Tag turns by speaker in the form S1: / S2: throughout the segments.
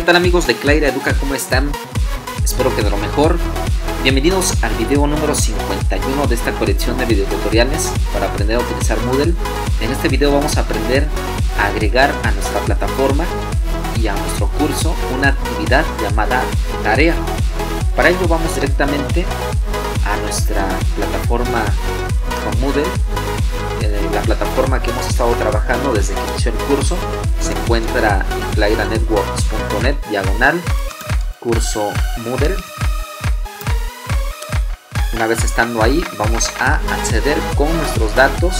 S1: ¿qué tal amigos de Claira Educa? ¿Cómo están? Espero que de lo mejor. Bienvenidos al video número 51 de esta colección de videotutoriales para aprender a utilizar Moodle. En este video vamos a aprender a agregar a nuestra plataforma y a nuestro curso una actividad llamada tarea. Para ello vamos directamente a nuestra plataforma con Moodle plataforma que hemos estado trabajando desde que inició el curso. Se encuentra en playlanetworks.net diagonal curso Moodle. Una vez estando ahí, vamos a acceder con nuestros datos.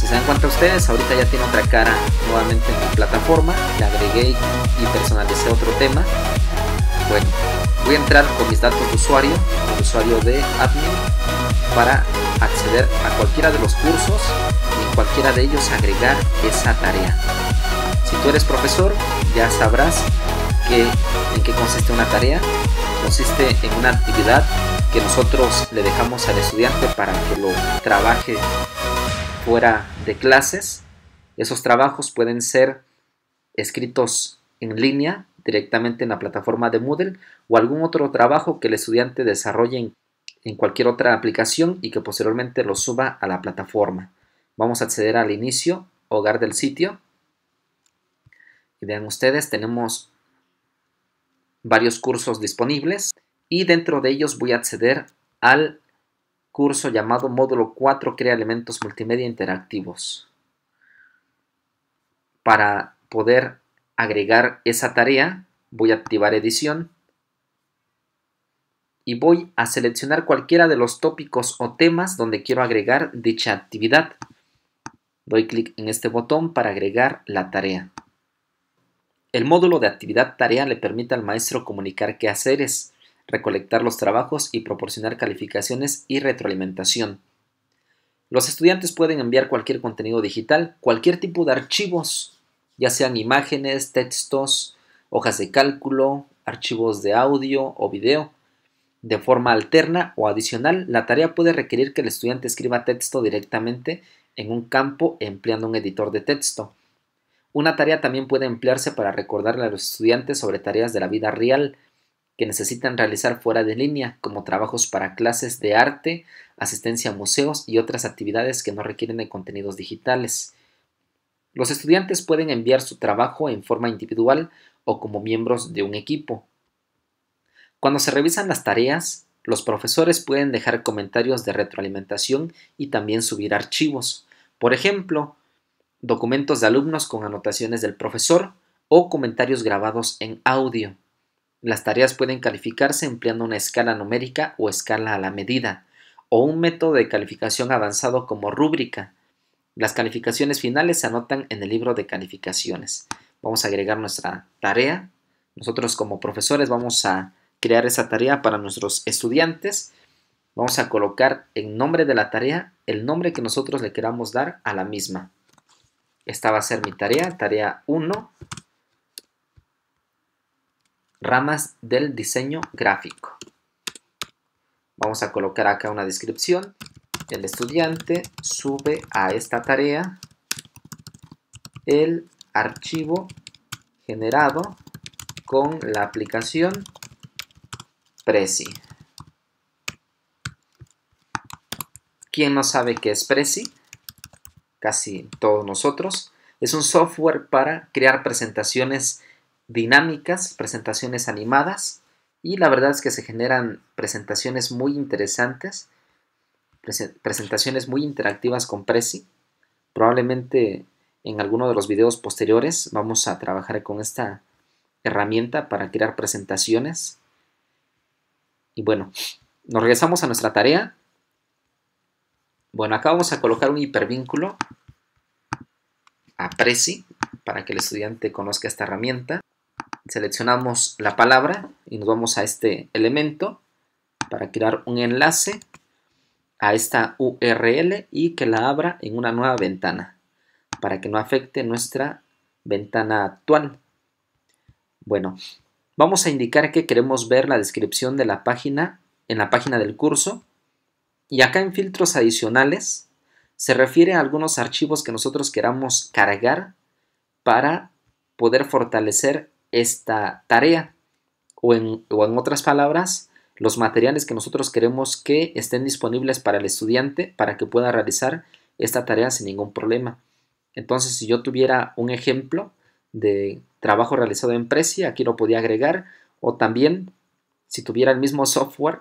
S1: Si se dan cuenta ustedes, ahorita ya tiene otra cara nuevamente en mi plataforma. Le agregué y personalicé otro tema. Bueno, voy a entrar con mis datos de usuario, usuario de admin para acceder a cualquiera de los cursos y en cualquiera de ellos agregar esa tarea. Si tú eres profesor, ya sabrás que, en qué consiste una tarea. Consiste en una actividad que nosotros le dejamos al estudiante para que lo trabaje fuera de clases. Esos trabajos pueden ser escritos en línea directamente en la plataforma de Moodle o algún otro trabajo que el estudiante desarrolle en en cualquier otra aplicación y que posteriormente lo suba a la plataforma. Vamos a acceder al inicio, hogar del sitio. Y vean ustedes, tenemos varios cursos disponibles y dentro de ellos voy a acceder al curso llamado Módulo 4 Crea elementos multimedia interactivos para poder agregar esa tarea voy a activar edición y voy a seleccionar cualquiera de los tópicos o temas donde quiero agregar dicha actividad. Doy clic en este botón para agregar la tarea. El módulo de actividad tarea le permite al maestro comunicar qué haceres, recolectar los trabajos y proporcionar calificaciones y retroalimentación. Los estudiantes pueden enviar cualquier contenido digital, cualquier tipo de archivos, ya sean imágenes, textos, hojas de cálculo, archivos de audio o video de forma alterna o adicional, la tarea puede requerir que el estudiante escriba texto directamente en un campo empleando un editor de texto. Una tarea también puede emplearse para recordarle a los estudiantes sobre tareas de la vida real que necesitan realizar fuera de línea, como trabajos para clases de arte, asistencia a museos y otras actividades que no requieren de contenidos digitales. Los estudiantes pueden enviar su trabajo en forma individual o como miembros de un equipo. Cuando se revisan las tareas, los profesores pueden dejar comentarios de retroalimentación y también subir archivos. Por ejemplo, documentos de alumnos con anotaciones del profesor o comentarios grabados en audio. Las tareas pueden calificarse empleando una escala numérica o escala a la medida, o un método de calificación avanzado como rúbrica. Las calificaciones finales se anotan en el libro de calificaciones. Vamos a agregar nuestra tarea. Nosotros como profesores vamos a crear esa tarea para nuestros estudiantes, vamos a colocar en nombre de la tarea el nombre que nosotros le queramos dar a la misma. Esta va a ser mi tarea, tarea 1, ramas del diseño gráfico. Vamos a colocar acá una descripción. El estudiante sube a esta tarea el archivo generado con la aplicación Prezi. ¿Quién no sabe qué es Prezi? Casi todos nosotros. Es un software para crear presentaciones dinámicas, presentaciones animadas y la verdad es que se generan presentaciones muy interesantes, presentaciones muy interactivas con Prezi. Probablemente en alguno de los videos posteriores vamos a trabajar con esta herramienta para crear presentaciones y bueno, nos regresamos a nuestra tarea. Bueno, acá vamos a colocar un hipervínculo a Prezi para que el estudiante conozca esta herramienta. Seleccionamos la palabra y nos vamos a este elemento para crear un enlace a esta URL y que la abra en una nueva ventana para que no afecte nuestra ventana actual. Bueno, Vamos a indicar que queremos ver la descripción de la página en la página del curso y acá en filtros adicionales se refiere a algunos archivos que nosotros queramos cargar para poder fortalecer esta tarea o en, en otras palabras los materiales que nosotros queremos que estén disponibles para el estudiante para que pueda realizar esta tarea sin ningún problema. Entonces si yo tuviera un ejemplo de trabajo realizado en precia, aquí lo podía agregar, o también si tuviera el mismo software,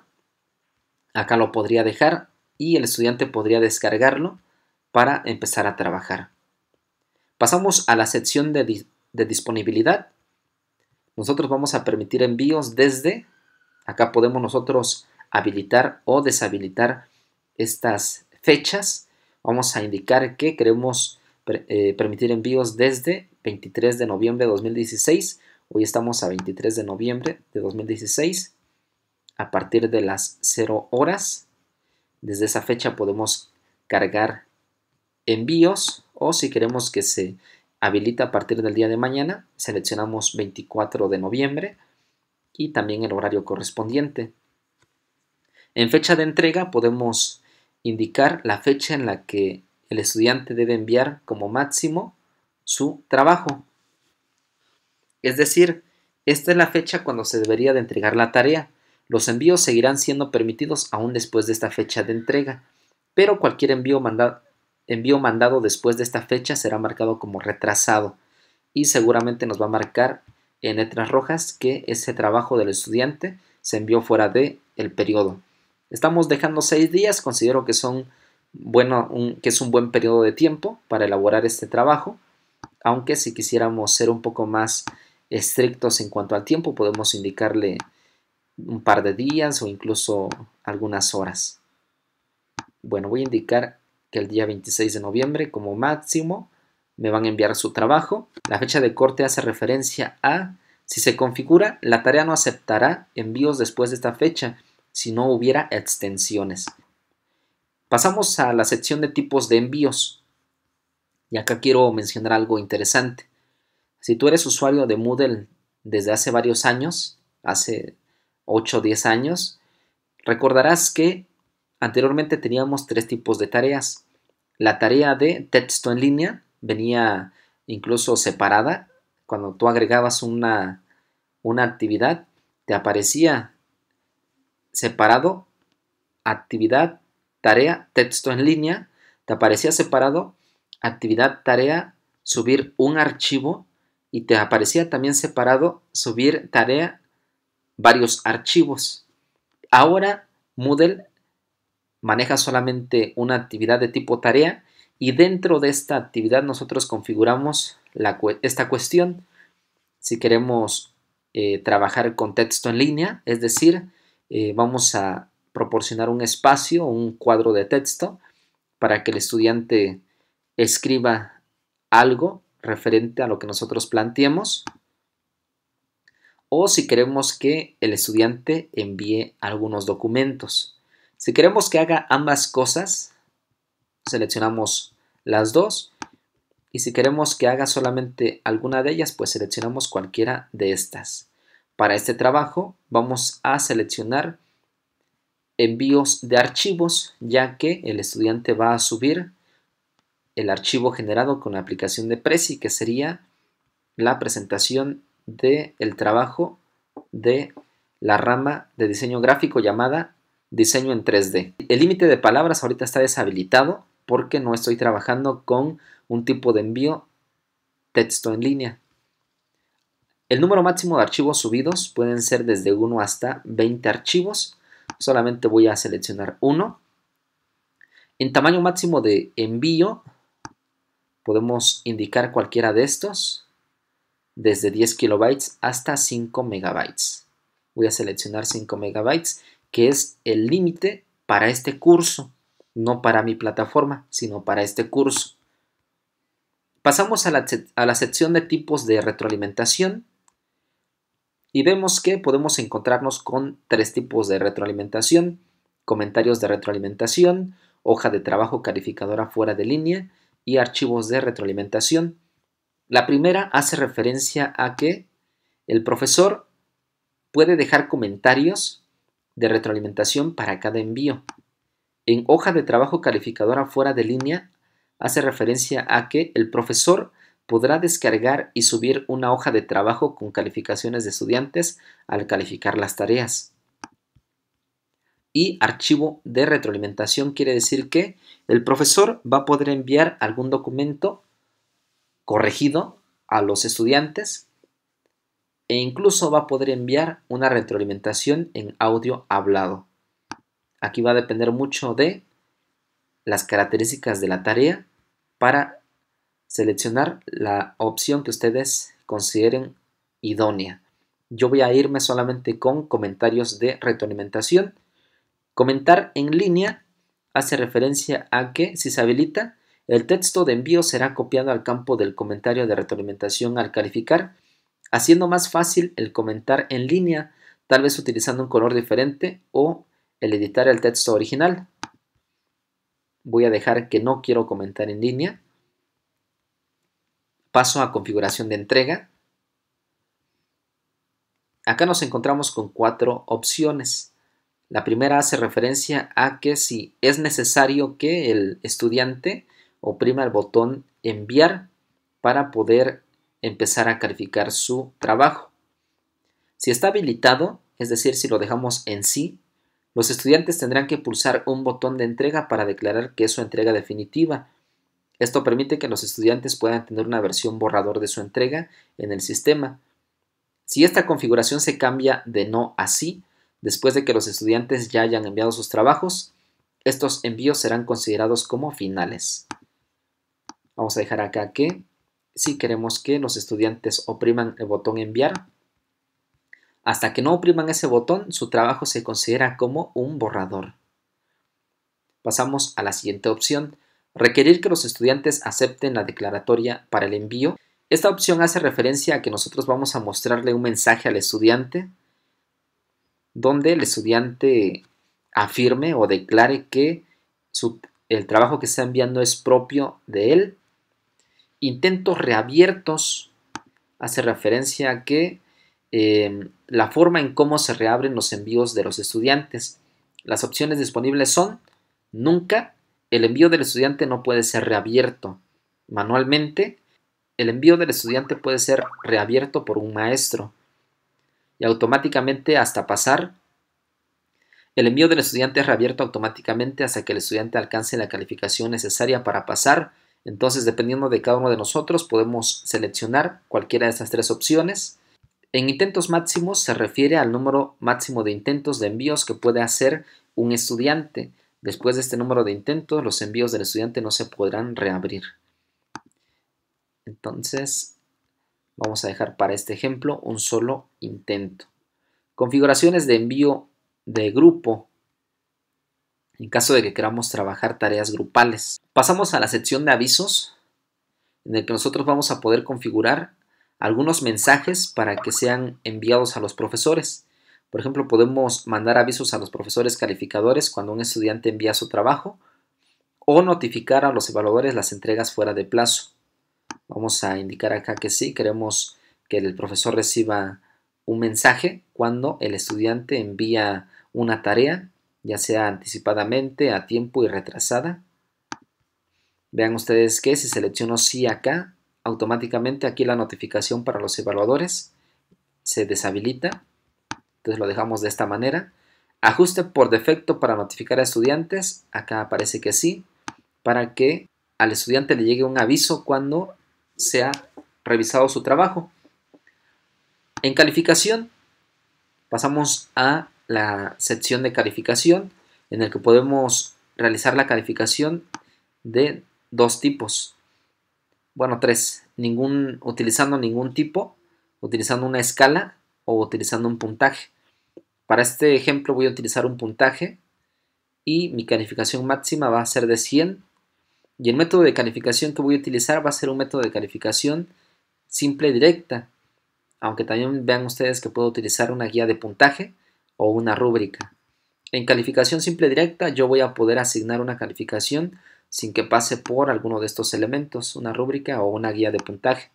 S1: acá lo podría dejar y el estudiante podría descargarlo para empezar a trabajar. Pasamos a la sección de, de disponibilidad. Nosotros vamos a permitir envíos desde, acá podemos nosotros habilitar o deshabilitar estas fechas. Vamos a indicar que queremos eh, permitir envíos desde 23 de noviembre de 2016. Hoy estamos a 23 de noviembre de 2016 a partir de las 0 horas. Desde esa fecha podemos cargar envíos o si queremos que se habilita a partir del día de mañana, seleccionamos 24 de noviembre y también el horario correspondiente. En fecha de entrega podemos indicar la fecha en la que el estudiante debe enviar como máximo su trabajo. Es decir, esta es la fecha cuando se debería de entregar la tarea. Los envíos seguirán siendo permitidos aún después de esta fecha de entrega, pero cualquier envío, mandado después de esta fecha será marcado como retrasado y seguramente nos va a marcar en letras rojas que ese trabajo del estudiante se envió fuera de el periodo. Estamos dejando seis días, considero que son bueno, que es un buen periodo de tiempo para elaborar este trabajo, aunque si quisiéramos ser un poco más estrictos en cuanto al tiempo, podemos indicarle un par de días o incluso algunas horas. Bueno, voy a indicar que el día 26 de noviembre como máximo me van a enviar su trabajo. La fecha de corte hace referencia a si se configura, la tarea no aceptará envíos después de esta fecha si no hubiera extensiones. Pasamos a la sección de tipos de envíos. Y acá quiero mencionar algo interesante. Si tú eres usuario de Moodle desde hace varios años, hace 8 o 10 años, recordarás que anteriormente teníamos tres tipos de tareas. La tarea de texto en línea venía incluso separada. Cuando tú agregabas una, una actividad, te aparecía separado actividad tarea, texto en línea, te aparecía separado, actividad, tarea, subir un archivo y te aparecía también separado, subir tarea, varios archivos. Ahora Moodle maneja solamente una actividad de tipo tarea y dentro de esta actividad nosotros configuramos esta cuestión. Si queremos eh, trabajar con texto en línea, es decir, eh, vamos a proporcionar un espacio, un cuadro de texto, para que el estudiante escriba algo referente a lo que nosotros planteemos, o si queremos que el estudiante envíe algunos documentos. Si queremos que haga ambas cosas, seleccionamos las dos. Y si queremos que haga solamente alguna de ellas, pues seleccionamos cualquiera de estas. Para este trabajo vamos a seleccionar envíos de archivos, ya que el estudiante va a subir el archivo generado con la aplicación de Prezi, que sería la presentación del el trabajo de la rama de diseño gráfico llamada diseño en 3D. El límite de palabras ahorita está deshabilitado porque no estoy trabajando con un tipo de envío texto en línea. El número máximo de archivos subidos pueden ser desde 1 hasta 20 archivos solamente voy a seleccionar uno. En tamaño máximo de envío podemos indicar cualquiera de estos, desde 10 kilobytes hasta 5 megabytes. Voy a seleccionar 5 megabytes, que es el límite para este curso, no para mi plataforma, sino para este curso. Pasamos a la, a la sección de tipos de retroalimentación. Y vemos que podemos encontrarnos con tres tipos de retroalimentación, comentarios de retroalimentación, hoja de trabajo calificadora fuera de línea y archivos de retroalimentación. La primera hace referencia a que el profesor puede dejar comentarios de retroalimentación para cada envío. En hoja de trabajo calificadora fuera de línea hace referencia a que el profesor podrá descargar y subir una hoja de trabajo con calificaciones de estudiantes al calificar las tareas. Y archivo de retroalimentación quiere decir que el profesor va a poder enviar algún documento corregido a los estudiantes e incluso va a poder enviar una retroalimentación en audio hablado. Aquí va a depender mucho de las características de la tarea para seleccionar la opción que ustedes consideren idónea. Yo voy a irme solamente con comentarios de retroalimentación. Comentar en línea hace referencia a que si se habilita, el texto de envío será copiado al campo del comentario de retroalimentación al calificar, haciendo más fácil el comentar en línea, tal vez utilizando un color diferente o el editar el texto original. Voy a dejar que no quiero comentar en línea Paso a configuración de entrega. Acá nos encontramos con cuatro opciones. La primera hace referencia a que si es necesario que el estudiante oprima el botón enviar para poder empezar a calificar su trabajo. Si está habilitado, es decir, si lo dejamos en sí, los estudiantes tendrán que pulsar un botón de entrega para declarar que es su entrega definitiva esto permite que los estudiantes puedan tener una versión borrador de su entrega en el sistema. Si esta configuración se cambia de no a sí, después de que los estudiantes ya hayan enviado sus trabajos, estos envíos serán considerados como finales. Vamos a dejar acá que si queremos que los estudiantes opriman el botón enviar, hasta que no opriman ese botón, su trabajo se considera como un borrador. Pasamos a la siguiente opción, requerir que los estudiantes acepten la declaratoria para el envío. Esta opción hace referencia a que nosotros vamos a mostrarle un mensaje al estudiante donde el estudiante afirme o declare que el trabajo que está enviando es propio de él. Intentos reabiertos hace referencia a que em, la forma en cómo se reabren los envíos de los estudiantes. Las opciones disponibles son nunca, el envío del estudiante no puede ser reabierto manualmente. El envío del estudiante puede ser reabierto por un maestro y automáticamente hasta pasar. El envío del estudiante es reabierto automáticamente hasta que el estudiante alcance la calificación necesaria para pasar. Entonces, dependiendo de cada uno de nosotros, podemos seleccionar cualquiera de estas tres opciones. En intentos máximos se refiere al número máximo de intentos de envíos que puede hacer un estudiante. Después de este número de intentos, los envíos del estudiante no se podrán reabrir. Entonces, vamos a dejar para este ejemplo un solo intento. Configuraciones de envío de grupo en caso de que queramos trabajar tareas grupales. Pasamos a la sección de avisos en el que nosotros vamos a poder configurar algunos mensajes para que sean enviados a los profesores. Por ejemplo, podemos mandar avisos a los profesores calificadores cuando un estudiante envía su trabajo o notificar a los evaluadores las entregas fuera de plazo. Vamos a indicar acá que sí, queremos que el profesor reciba un mensaje cuando el estudiante envía una tarea, ya sea anticipadamente, a tiempo y retrasada. Vean ustedes que si selecciono sí acá, automáticamente aquí la notificación para los evaluadores se deshabilita entonces lo dejamos de esta manera. Ajuste por defecto para notificar a estudiantes. Acá aparece que sí. Para que al estudiante le llegue un aviso cuando se ha revisado su trabajo. En calificación, pasamos a la sección de calificación en el que podemos realizar la calificación de dos tipos. Bueno, tres. Ningún, utilizando ningún tipo, utilizando una escala o utilizando un puntaje. Para este ejemplo voy a utilizar un puntaje y mi calificación máxima va a ser de 100 y el método de calificación que voy a utilizar va a ser un método de calificación simple directa, aunque también vean ustedes que puedo utilizar una guía de puntaje o una rúbrica. En calificación simple directa yo voy a poder asignar una calificación sin que pase por alguno de estos elementos, una rúbrica o una guía de puntaje.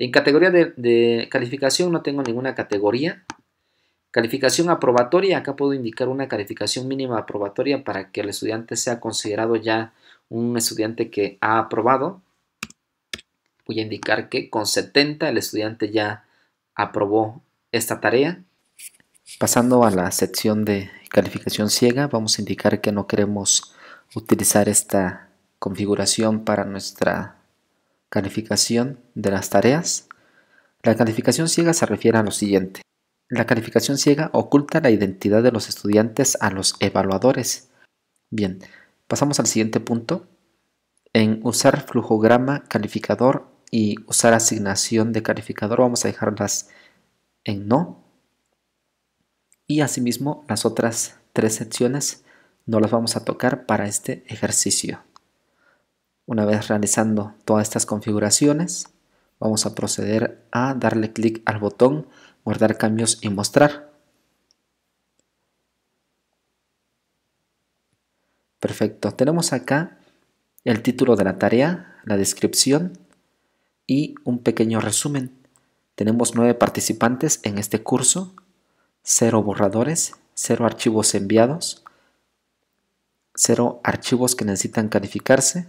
S1: En categoría de, calificación no tengo ninguna categoría. Calificación aprobatoria, acá puedo indicar una calificación mínima aprobatoria para que el estudiante sea considerado ya un estudiante que ha aprobado. Voy a indicar que con 70 el estudiante ya aprobó esta tarea. Pasando a la sección de calificación ciega, vamos a indicar que no queremos utilizar esta configuración para nuestra Calificación de las tareas. La calificación ciega se refiere a lo siguiente. La calificación ciega oculta la identidad de los estudiantes a los evaluadores. Bien, pasamos al siguiente punto. En usar flujograma calificador y usar asignación de calificador vamos a dejarlas en no. Y asimismo las otras tres secciones no las vamos a tocar para este ejercicio. Una vez realizando todas estas configuraciones, vamos a proceder a darle clic al botón guardar cambios y mostrar. Perfecto, tenemos acá el título de la tarea, la descripción y un pequeño resumen. Tenemos nueve participantes en este curso, cero borradores, cero archivos enviados, cero archivos que necesitan calificarse,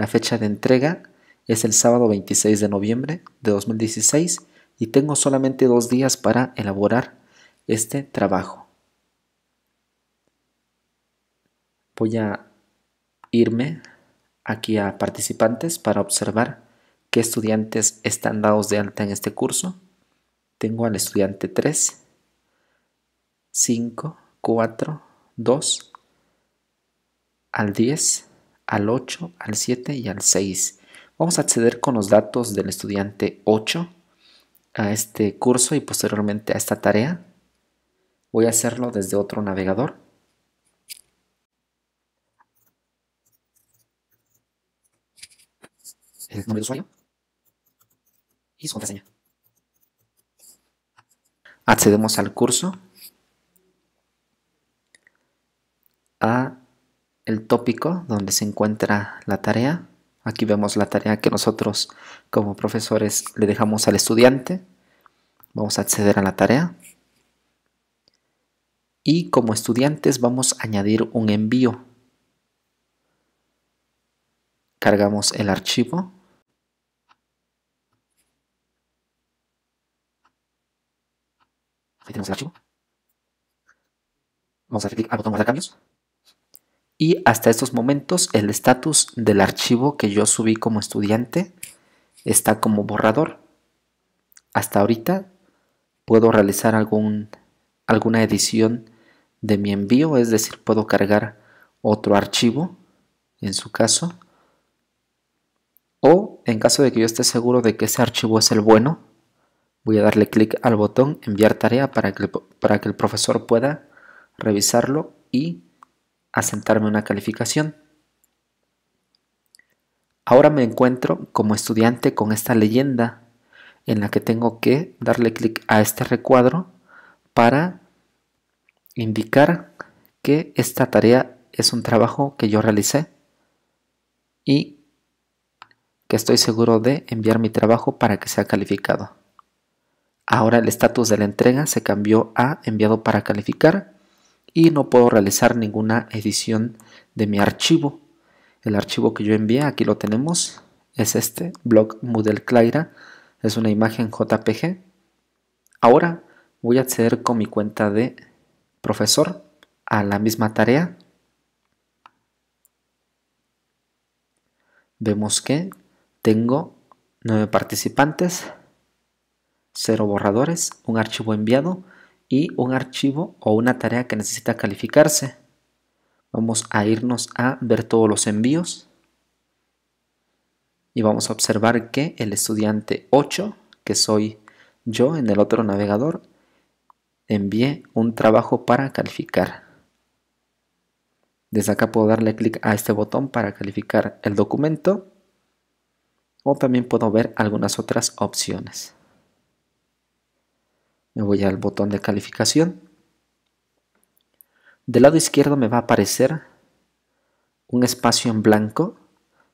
S1: la fecha de entrega es el sábado 26 de noviembre de 2016 y tengo solamente dos días para elaborar este trabajo. Voy a irme aquí a participantes para observar qué estudiantes están dados de alta en este curso. Tengo al estudiante 3, 5, 4, 2, al 10, al 8, al 7 y al 6. Vamos a acceder con los datos del estudiante 8 a este curso y posteriormente a esta tarea. Voy a hacerlo desde otro navegador. El nombre de usuario y su contraseña. Accedemos al curso. A el tópico donde se encuentra la tarea. Aquí vemos la tarea que nosotros como profesores le dejamos al estudiante. Vamos a acceder a la tarea. Y como estudiantes vamos a añadir un envío. Cargamos el archivo. Ahí tenemos el archivo. Vamos a hacer clic al botón guardar cambios. Y hasta estos momentos el estatus del archivo que yo subí como estudiante está como borrador. Hasta ahorita puedo realizar algún, alguna edición de mi envío, es decir, puedo cargar otro archivo en su caso. O en caso de que yo esté seguro de que ese archivo es el bueno, voy a darle clic al botón enviar tarea para que, para que el profesor pueda revisarlo y asentarme una calificación. Ahora me encuentro como estudiante con esta leyenda en la que tengo que darle clic a este recuadro para indicar que esta tarea es un trabajo que yo realicé y que estoy seguro de enviar mi trabajo para que sea calificado. Ahora el estatus de la entrega se cambió a enviado para calificar y no puedo realizar ninguna edición de mi archivo. El archivo que yo envié, aquí lo tenemos, es este, blog Moodle Clara, es una imagen JPG. Ahora voy a acceder con mi cuenta de profesor a la misma tarea. Vemos que tengo nueve participantes, cero borradores, un archivo enviado y un archivo o una tarea que necesita calificarse. Vamos a irnos a ver todos los envíos y vamos a observar que el estudiante 8, que soy yo en el otro navegador, envié un trabajo para calificar. Desde acá puedo darle clic a este botón para calificar el documento o también puedo ver algunas otras opciones. Me voy al botón de calificación. Del lado izquierdo me va a aparecer un espacio en blanco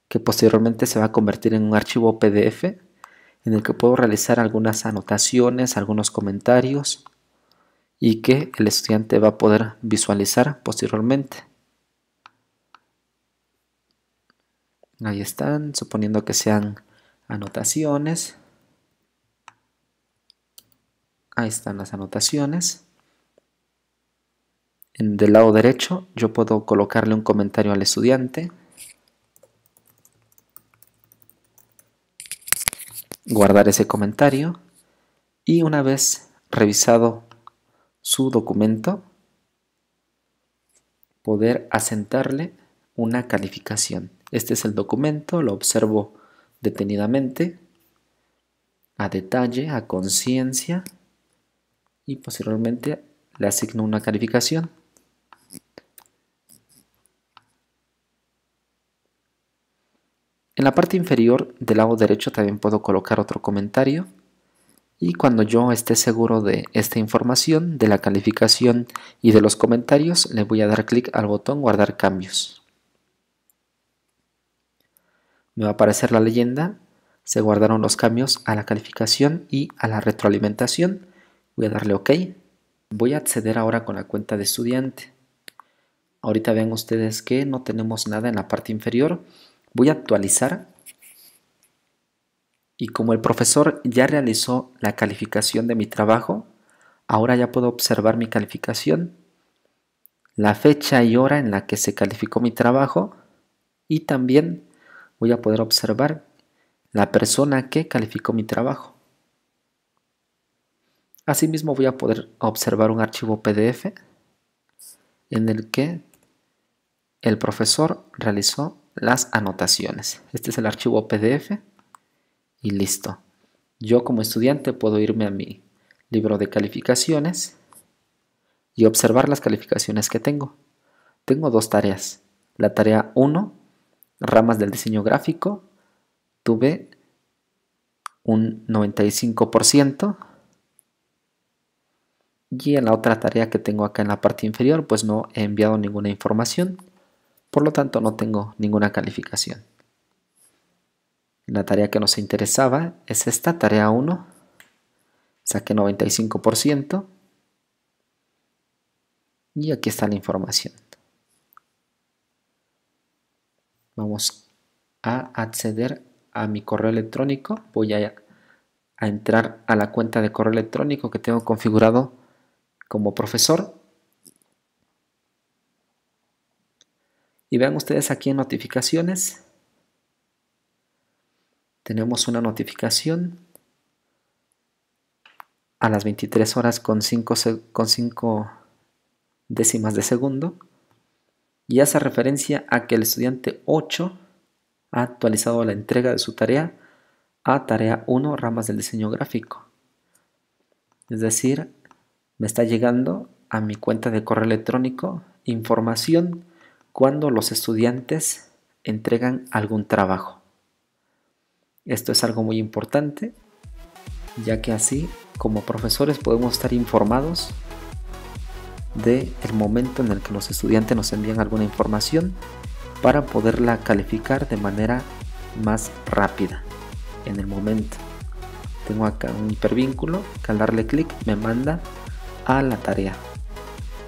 S1: que posteriormente se va a convertir en un archivo PDF en el que puedo realizar algunas anotaciones, algunos comentarios y que el estudiante va a poder visualizar posteriormente. Ahí están, suponiendo que sean anotaciones. Ahí están las anotaciones. En, del lado derecho yo puedo colocarle un comentario al estudiante. Guardar ese comentario. Y una vez revisado su documento, poder asentarle una calificación. Este es el documento, lo observo detenidamente, a detalle, a conciencia y posteriormente le asigno una calificación. En la parte inferior del lado derecho también puedo colocar otro comentario y cuando yo esté seguro de esta información, de la calificación y de los comentarios, le voy a dar clic al botón guardar cambios. Me va a aparecer la leyenda, se guardaron los cambios a la calificación y a la retroalimentación Voy a darle OK. Voy a acceder ahora con la cuenta de estudiante. Ahorita vean ustedes que no tenemos nada en la parte inferior. Voy a actualizar. Y como el profesor ya realizó la calificación de mi trabajo, ahora ya puedo observar mi calificación, la fecha y hora en la que se calificó mi trabajo y también voy a poder observar la persona que calificó mi trabajo. Asimismo voy a poder observar un archivo PDF en el que el profesor realizó las anotaciones. Este es el archivo PDF y listo. Yo como estudiante puedo irme a mi libro de calificaciones y observar las calificaciones que tengo. Tengo dos tareas. La tarea 1, ramas del diseño gráfico, tuve un 95%, y en la otra tarea que tengo acá en la parte inferior, pues no he enviado ninguna información, por lo tanto no tengo ninguna calificación. La tarea que nos interesaba es esta, tarea 1. Saqué 95%. Y aquí está la información. Vamos a acceder a mi correo electrónico. Voy a, a entrar a la cuenta de correo electrónico que tengo configurado como profesor. Y vean ustedes aquí en notificaciones. Tenemos una notificación a las 23 horas con 5, con décimas de segundo y hace referencia a que el estudiante 8 ha actualizado la entrega de su tarea a tarea 1, ramas del diseño gráfico. Es decir, me está llegando a mi cuenta de correo electrónico información cuando los estudiantes entregan algún trabajo. Esto es algo muy importante, ya que así como profesores podemos estar informados de el momento en el que los estudiantes nos envían alguna información para poderla calificar de manera más rápida en el momento. Tengo acá un hipervínculo, que al darle clic me manda a la tarea.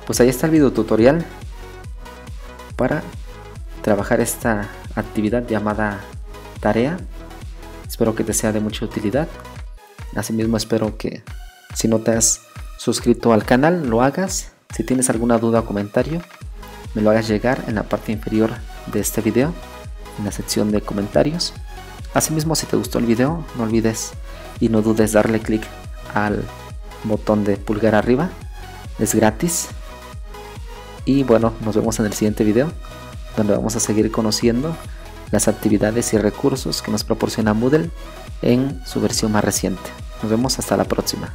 S1: Pues ahí está el video tutorial para trabajar esta actividad llamada tarea. Espero que te sea de mucha utilidad. Asimismo espero que si no te has suscrito al canal lo hagas. Si tienes alguna duda o comentario me lo hagas llegar en la parte inferior de este video, en la sección de comentarios. Asimismo si te gustó el video no olvides y no dudes darle clic al botón de pulgar arriba. Es gratis. Y bueno, nos vemos en el siguiente video, donde vamos a seguir conociendo las actividades y recursos que nos proporciona Moodle en su versión más reciente. Nos vemos hasta la próxima.